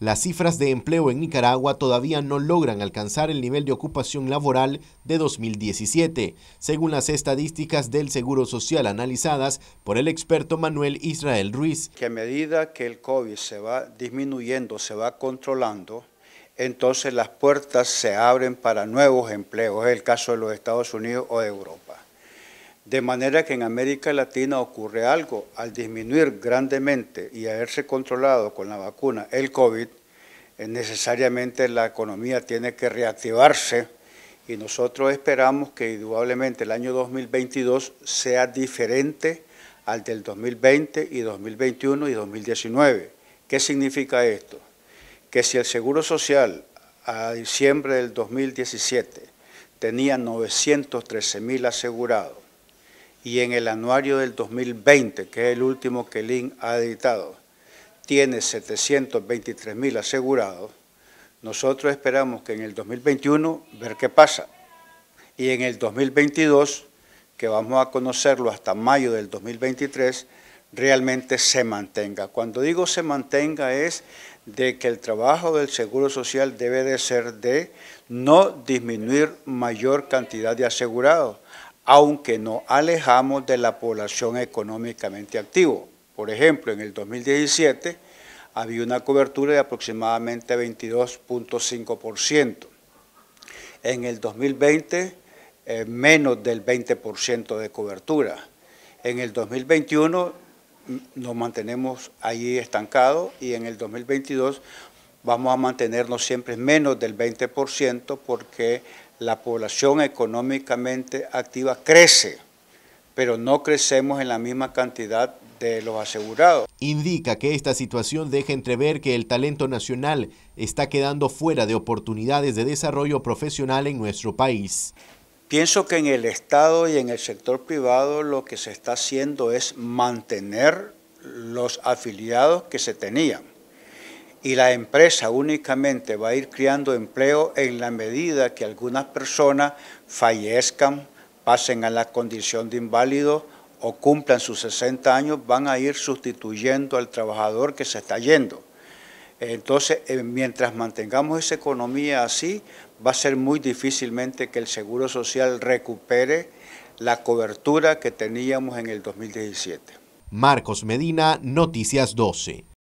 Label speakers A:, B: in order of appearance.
A: Las cifras de empleo en Nicaragua todavía no logran alcanzar el nivel de ocupación laboral de 2017, según las estadísticas del Seguro Social analizadas por el experto Manuel Israel Ruiz.
B: Que a medida que el COVID se va disminuyendo, se va controlando, entonces las puertas se abren para nuevos empleos, es el caso de los Estados Unidos o de Europa. De manera que en América Latina ocurre algo, al disminuir grandemente y haberse controlado con la vacuna el COVID, eh, necesariamente la economía tiene que reactivarse y nosotros esperamos que indudablemente el año 2022 sea diferente al del 2020 y 2021 y 2019. ¿Qué significa esto? Que si el Seguro Social a diciembre del 2017 tenía 913.000 mil asegurados, y en el anuario del 2020, que es el último que LIN ha editado, tiene 723.000 asegurados, nosotros esperamos que en el 2021 ver qué pasa. Y en el 2022, que vamos a conocerlo hasta mayo del 2023, realmente se mantenga. Cuando digo se mantenga es de que el trabajo del Seguro Social debe de ser de no disminuir mayor cantidad de asegurados, aunque nos alejamos de la población económicamente activa. Por ejemplo, en el 2017 había una cobertura de aproximadamente 22.5%. En el 2020, eh, menos del 20% de cobertura. En el 2021 mm, nos mantenemos ahí estancados y en el 2022 vamos a mantenernos siempre menos del 20% porque la población económicamente activa crece, pero no crecemos en la misma cantidad de los asegurados.
A: Indica que esta situación deja entrever que el talento nacional está quedando fuera de oportunidades de desarrollo profesional en nuestro país.
B: Pienso que en el Estado y en el sector privado lo que se está haciendo es mantener los afiliados que se tenían y la empresa únicamente va a ir creando empleo en la medida que algunas personas fallezcan, pasen a la condición de inválido o cumplan sus 60 años, van a ir sustituyendo al trabajador que se está yendo. Entonces, eh, mientras mantengamos esa economía así, va a ser muy difícilmente que el Seguro Social recupere la cobertura que teníamos en el 2017.
A: Marcos Medina, Noticias 12.